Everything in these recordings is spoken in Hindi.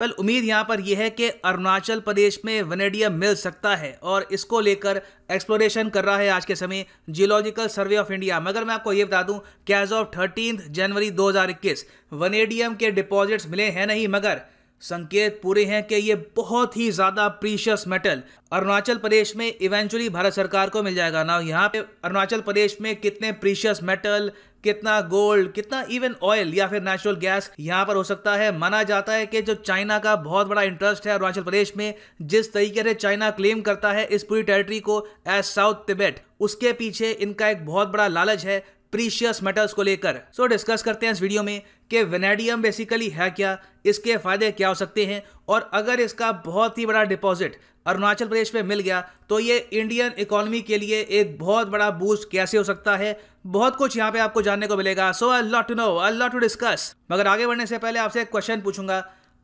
पहले उम्मीद यहाँ पर यह है कि अरुणाचल प्रदेश में वनेडियम मिल सकता है और इसको लेकर एक्सप्लोरेशन कर रहा है आज के समय जियोलॉजिकल सर्वे ऑफ इंडिया मगर मैं आपको ये बता दूं कि as of thirteen January 2021 vanadium के डिपॉजिट्स मिले हैं नहीं मगर संकेत पूरे हैं कि ये बहुत ही ज़्यादा प्रीशियस मेटल अरुणाचल प्रदेश में इवेंचुअली भारत सरकार को मिल जाएगा ना यहाँ पे अरुणाचल प्रदेश में कितने प्रीशियस मेटल कितना गोल्ड कितना इवन ऑयल या फिर नेचुरल गैस यहाँ पर हो सकता है माना जाता है कि जो चाइना का बहुत बड़ा इंटरेस्ट है अरुणाचल प्रदेश में जिस तरीके से चाइना क्लेम करता है इस पूरी टेरिटरी को एज साउथ तिबेट उसके पीछे इनका एक बहुत बड़ा लालच है प्रीशियस मेटल्स को लेकर सो डिस्कस करते हैं इस वीडियो में कि वेनेडियम बेसिकली है क्या इसके फायदे क्या हो सकते हैं और अगर इसका बहुत ही बड़ा डिपॉजिट अरुणाचल प्रदेश में मिल गया तो ये इंडियन इकोनॉमी के लिए एक बहुत बड़ा बूस्ट कैसे हो सकता है बहुत कुछ यहाँ पे आपको जानने को मिलेगा so I lot to know I lot to discuss मगर आगे बढ़ने से पहले आपसे एक क्वेश्चन पूछूंगा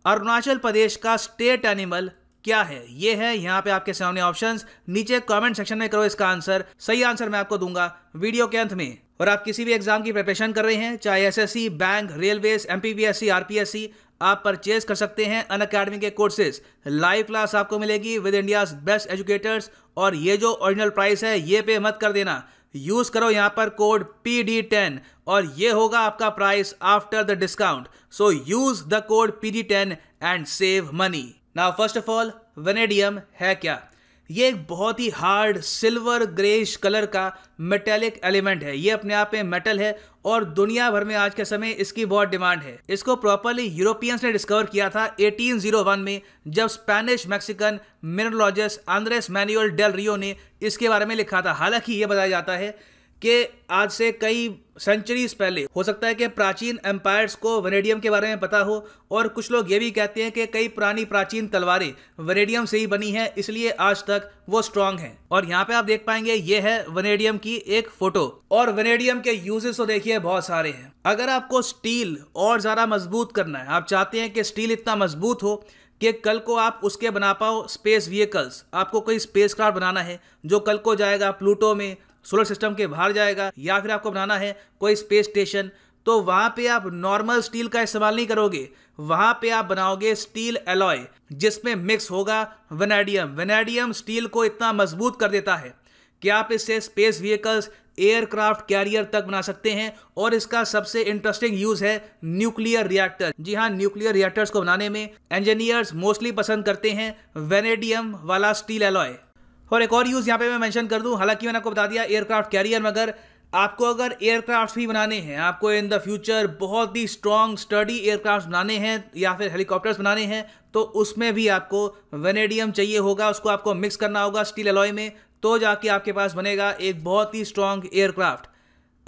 अरुणाचल प्रदेश का स्टेट एनिमल क्या है ये है यहाँ पे आपके सामने ऑप्शंस नीचे कमेंट सेक्शन में करो इसका आंसर सही आंसर मैं आपको दूंगा वीडियो के अंत में और आप किसी भी एग्ज़ाम की प्रिपरेशन कर रहे हैं चाहे SSC, bank railways M P RPSC आप परचेज कर सकते हैं अन अकेडमी के कोर्सेज लाइव क्लास आपको मिलेगी विद इंडिया बेस्ट एजुकेटर्स और ये जो ओरिजिनल प्राइस है ये पे मत कर देना यूज़ करो यहाँ पर कोड पी डी टेन और ये होगा आपका price after the discount so use the code P D ten and save money now first of all vanadium है क्या ये एक बहुत ही हार्ड सिल्वर ग्रेश कलर का मेटेलिक एलिमेंट है ये अपने आप में मेटल है और दुनिया भर में आज के समय इसकी बहुत डिमांड है इसको प्रॉपरली यूरोपियंस ने डिस्कवर किया था 1801 में जब Spanish Mexican mineralogist Andres Manuel del Rio ने इसके बारे में लिखा था हालांकि ये बताया जाता है कि आज से कई सेंचुरीज पहले हो सकता है कि प्राचीन एम्पायर्स को वेनेडियम के बारे में पता हो और कुछ लोग ये भी कहते हैं कि कई पुरानी प्राचीन तलवारें वेनेडियम से ही बनी हैं इसलिए आज तक वो स्ट्रांग हैं और यहाँ पे आप देख पाएंगे ये है वेनेडियम की एक फोटो और वेनेडियम के यूजेस तो देखिए बहुत सारे हैं अगर आपको स्टील और ज़्यादा मजबूत करना है आप चाहते हैं कि स्टील इतना मजबूत हो कि कल को आप उसके बना पाओ स्पेस व्हीकल्स आपको कोई स्पेस बनाना है जो कल को जाएगा प्लूटो में सोलर सिस्टम के बाहर जाएगा या फिर आपको बनाना है कोई स्पेस स्टेशन तो वहां पे आप नॉर्मल स्टील का इस्तेमाल नहीं करोगे वहां पे आप बनाओगे स्टील एलॉय जिसमें मिक्स होगा वेनेडियम वेनेडियम स्टील को इतना मजबूत कर देता है कि आप इससे स्पेस व्हीकल्स एयरक्राफ्ट कैरियर तक बना सकते हैं और इसका सबसे इंटरेस्टिंग यूज है न्यूक्लियर रिएक्टर जी हाँ न्यूक्लियर रिएक्टर्स को बनाने में इंजीनियर्स मोस्टली पसंद करते हैं वेनेडियम वाला स्टील एलॉय और एक और यूज़ यहाँ पे मैं मेंशन कर दूं हालांकि मैंने आपको बता दिया एयरक्राफ्ट कैरियर मगर आपको अगर एयरक्राफ्ट भी बनाने हैं आपको इन द फ्यूचर बहुत ही स्ट्रॉन्ग स्टडी एयरक्राफ्ट बनाने हैं या फिर हेलीकॉप्टर्स बनाने हैं तो उसमें भी आपको वेनेडियम चाहिए होगा उसको आपको मिक्स करना होगा स्टील अलॉय में तो जाके आपके पास बनेगा एक बहुत ही स्ट्रॉन्ग एयरक्राफ्ट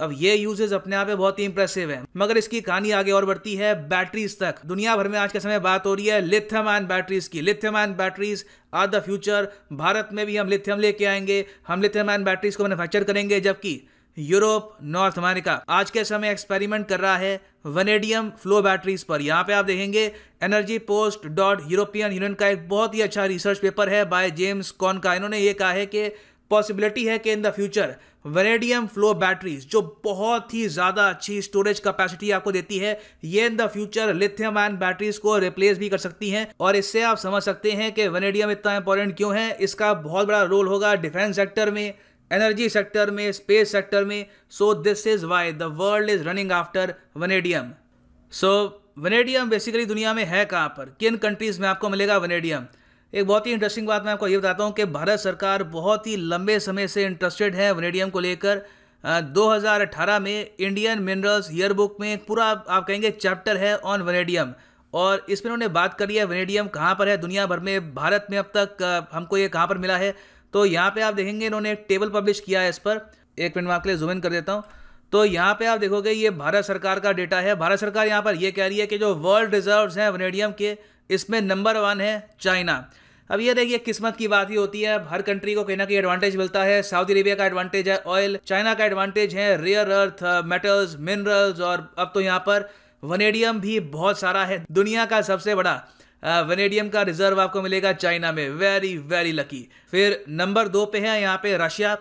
अब ये यूजेज अपने आप में बहुत ही इंप्रेसिव है मगर इसकी कहानी आगे और बढ़ती है बैटरीज तक दुनिया भर में आज के समय बात हो रही है लिथियम आयन बैटरीज की lithium ion batteries are the future Bharat में भी हम लिथियम लेके आएंगे हम लिथियम आयन बैटरीज को मैनुफेक्चर करेंगे जबकि यूरोप नॉर्थ अमेरिका आज के समय एक्सपेरिमेंट कर रहा है वनेडियम फ्लो बैटरीज पर यहाँ पे आप देखेंगे energy post dot European Union का एक बहुत ही अच्छा रिसर्च पेपर है बाय जेम्स कॉन का इन्होंने ये कहा है कि पॉसिबिलिटी है कि in the future vanadium flow batteries जो बहुत ही ज़्यादा अच्छी स्टोरेज कैपेसिटी आपको देती है ये in the future lithium ion batteries को रिप्लेस भी कर सकती हैं और इससे आप समझ सकते हैं कि वेनेडियम इतना इंपॉर्टेंट क्यों है इसका बहुत बड़ा रोल होगा डिफेंस सेक्टर में एनर्जी सेक्टर में स्पेस सेक्टर में so this is why the world is running after vanadium so vanadium basically दुनिया में है कहाँ पर किन कंट्रीज में आपको मिलेगा वनेडियम एक बहुत ही इंटरेस्टिंग बात मैं आपको ये बताता हूँ कि भारत सरकार बहुत ही लंबे समय से इंटरेस्टेड है वनेडियम को लेकर 2018 में इंडियन मिनरल्स ईयर बुक में पूरा आप कहेंगे चैप्टर है ऑन वनेडियम और इसमें उन्होंने बात करी है वनेडियम कहाँ पर है दुनिया भर में भारत में अब तक हमको ये कहाँ पर मिला है तो यहाँ पर आप देखेंगे इन्होंने एक टेबल पब्लिश किया है इस पर एक मिनट मैं आपके लिए जूम इन कर देता हूँ तो यहाँ पे आप देखोगे ये भारत सरकार का डेटा है भारत सरकार यहाँ पर यह कह रही है कि जो वर्ल्ड रिजर्व्स हैं वनेडियम के इसमें नंबर वन है चाइना अब ये देखिए किस्मत की बात ही होती है हर कंट्री को कहीं ना कहीं एडवांटेज मिलता है सऊदी अरेबिया का एडवांटेज है ऑयल चाइना का एडवांटेज है रेयर अर्थ मेटल्स मिनरल्स और अब तो यहाँ पर वनेडियम भी बहुत सारा है दुनिया का सबसे बड़ा वनेडियम का रिजर्व आपको मिलेगा चाइना में वेरी वेरी लकी फिर नंबर दो पे है यहाँ पे रशिया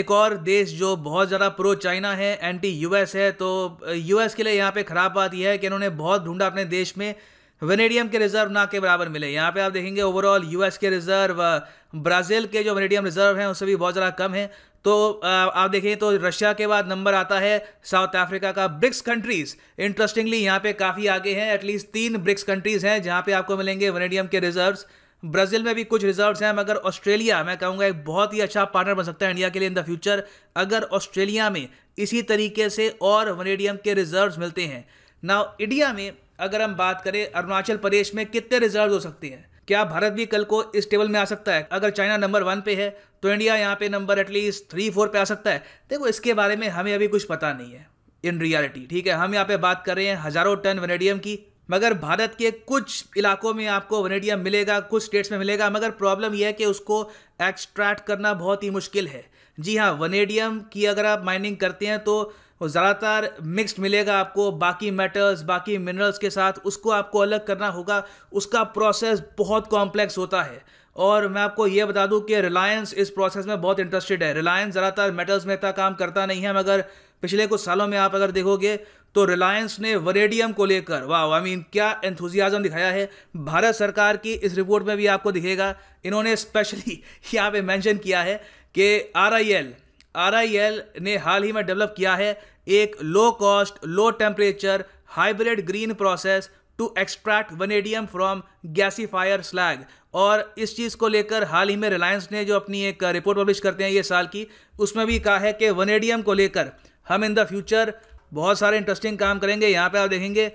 एक और देश जो बहुत ज़्यादा प्रो चाइना है एंटी यूएस है तो यूएस के लिए यहाँ पे ख़राब बात यह है कि इन्होंने बहुत ढूंढा अपने देश में वेनेडियम के रिजर्व ना के बराबर मिले यहाँ पे आप देखेंगे ओवरऑल यूएस के रिजर्व ब्राज़ील के जो वेनेडियम रिजर्व हैं उससे भी बहुत ज़्यादा कम है तो आप देखें तो रशिया के बाद नंबर आता है साउथ अफ्रीका का ब्रिक्स कंट्रीज इंटरेस्टिंगली यहाँ पे काफ़ी आगे हैं एटलीस्ट तीन ब्रिक्स कंट्रीज हैं जहाँ पे आपको मिलेंगे वेनेडियम के रिजर्व्स ब्राज़ील में भी कुछ रिजर्व्स हैं मगर ऑस्ट्रेलिया मैं कहूँगा एक बहुत ही अच्छा पार्टनर बन सकता है इंडिया के लिए इन द फ्यूचर अगर ऑस्ट्रेलिया में इसी तरीके से और वनेडियम के रिजर्व्स मिलते हैं नाउ इंडिया में अगर हम बात करें अरुणाचल प्रदेश में कितने रिजर्व हो सकते हैं क्या भारत भी कल को इस टेबल में आ सकता है अगर चाइना नंबर वन पे है तो इंडिया यहाँ पे नंबर एटलीस्ट थ्री फोर पे आ सकता है देखो इसके बारे में हमें अभी कुछ पता नहीं है इन रियलिटी ठीक है हम यहाँ पे बात कर रहे हैं हज़ारों टन वनेडियम की मगर भारत के कुछ इलाकों में आपको वनेडियम मिलेगा कुछ स्टेट्स में मिलेगा मगर प्रॉब्लम यह है कि उसको एक्सट्रैक्ट करना बहुत ही मुश्किल है जी हाँ वनेडियम की अगर आप माइनिंग करते हैं तो और ज़्यादातर मिक्स्ड मिलेगा आपको बाकी मेटल्स बाकी मिनरल्स के साथ उसको आपको अलग करना होगा उसका प्रोसेस बहुत कॉम्प्लेक्स होता है और मैं आपको ये बता दूं कि रिलायंस इस प्रोसेस में बहुत इंटरेस्टेड है रिलायंस ज़्यादातर मेटल्स में इतना काम करता नहीं है मगर पिछले कुछ सालों में आप अगर देखोगे तो रिलायंस ने वरेडियम को लेकर वाह आई मीन क्या एंथुजियाज़म दिखाया है भारत सरकार की इस रिपोर्ट में भी आपको दिखेगा इन्होंने स्पेशली यहाँ पे मेंशन किया है कि आर आई एल आर ने हाल ही में डेवलप किया है एक low cost low temperature hybrid green process to extract vanadium from gasifier slag और इस चीज़ को लेकर हाल ही में रिलायंस ने जो अपनी एक रिपोर्ट पब्लिश करते हैं ये साल की उसमें भी कहा है कि वनेडियम को लेकर हम इन द फ्यूचर बहुत सारे इंटरेस्टिंग काम करेंगे यहाँ पे आप देखेंगे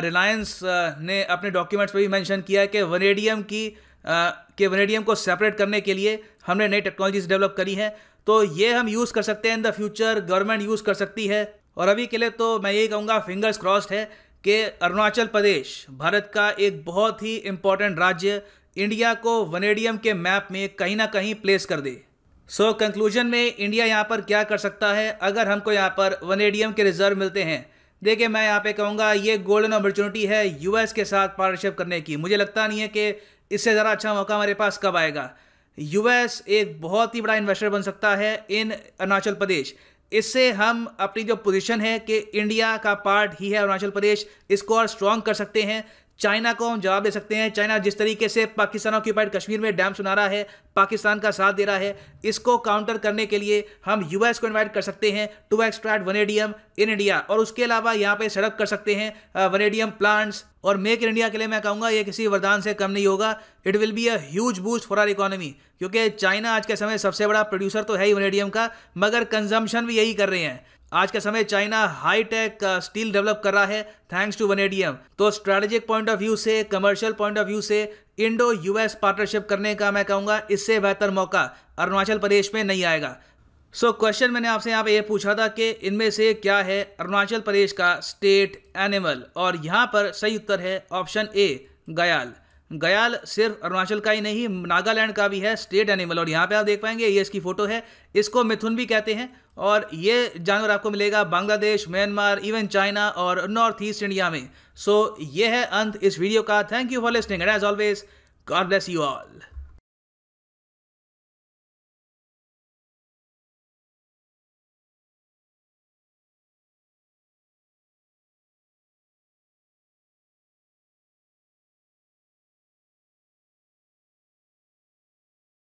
रिलायंस ने अपने डॉक्यूमेंट्स पर भी मैंशन किया है कि वनेडियम की के वनेडियम को सेपरेट करने के लिए हमने नई टेक्नोलॉजीज डेवलप करी हैं तो ये हम यूज़ कर सकते हैं in the future government use कर सकती है और अभी के लिए तो मैं यही कहूँगा फिंगर्स क्रॉस्ड है कि अरुणाचल प्रदेश भारत का एक बहुत ही इंपॉर्टेंट राज्य इंडिया को वनेडियम के मैप में कहीं ना कहीं प्लेस कर दे सो so, कंक्लूजन में इंडिया यहाँ पर क्या कर सकता है अगर हमको यहाँ पर वनेडियम के रिजर्व मिलते हैं देखिए मैं यहाँ पे कहूँगा ये गोल्डन अपॉर्चुनिटी है यूएस के साथ पार्टनरशिप करने की मुझे लगता नहीं है कि इससे ज़रा अच्छा मौका हमारे पास कब आएगा यूएस एक बहुत ही बड़ा इन्वेस्टर बन सकता है इन अरुणाचल प्रदेश इससे हम अपनी जो पोजीशन है कि इंडिया का पार्ट ही है अरुणाचल प्रदेश इसको और स्ट्रॉन्ग कर सकते हैं चाइना को हम जवाब दे सकते हैं चाइना जिस तरीके से पाकिस्तान ऑक्यूपाइड कश्मीर में डैम सुना रहा है पाकिस्तान का साथ दे रहा है इसको काउंटर करने के लिए हम यूएस को इन्वाइट कर सकते हैं to extract vanadium in India और उसके अलावा यहाँ पे सड़क कर सकते हैं वनेडियम प्लांट्स और मेक इन इंडिया के लिए मैं कहूँगा ये किसी वरदान से कम नहीं होगा it will be a huge boost for our economy क्योंकि चाइना आज के समय सबसे बड़ा प्रोड्यूसर तो है ही वनेडियम का मगर कंजम्पशन भी यही कर रहे हैं आज के समय China high tech steel develop कर रहा है थैंक्स टू वनेडियम तो स्ट्रेटेजिक पॉइंट ऑफ व्यू से कमर्शियल पॉइंट ऑफ व्यू से इंडो यूएस पार्टनरशिप करने का मैं कहूंगा इससे बेहतर मौका अरुणाचल प्रदेश में नहीं आएगा सो so, क्वेश्चन मैंने आपसे यहाँ पे ये पूछा था कि इनमें से क्या है अरुणाचल प्रदेश का स्टेट एनिमल और यहाँ पर सही उत्तर है ऑप्शन ए गयाल गयाल सिर्फ अरुणाचल का ही नहीं नागालैंड का भी है स्टेट एनिमल और यहाँ पे आप देख पाएंगे ये इसकी फ़ोटो है इसको मिथुन भी कहते हैं और ये जानवर आपको मिलेगा बांग्लादेश म्यांमार इवन चाइना और नॉर्थ ईस्ट इंडिया में सो so, ये है अंत इस वीडियो का thank you for listening and as always God bless you all